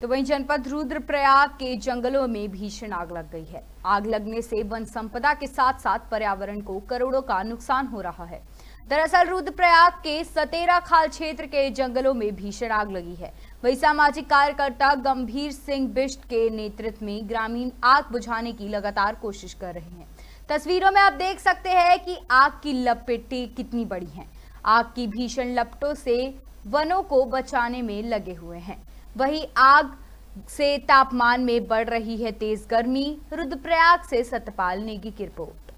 तो वहीं जनपद रुद्रप्रयाग के जंगलों में भीषण आग लग गई है आग लगने से वन संपदा के साथ साथ पर्यावरण को करोड़ों का नुकसान हो रहा है दरअसल रुद्रप्रयाग के सतेरा खाल क्षेत्र के जंगलों में भीषण आग लगी है वही सामाजिक कार्यकर्ता गंभीर सिंह बिष्ट के नेतृत्व में ग्रामीण आग बुझाने की लगातार कोशिश कर रहे हैं तस्वीरों में आप देख सकते हैं कि आग की लपेटें कितनी बड़ी हैं आग की भीषण लपटों से वनों को बचाने में लगे हुए हैं वही आग से तापमान में बढ़ रही है तेज गर्मी रुद्रप्रयाग से सतपाल नेगी की रिपोर्ट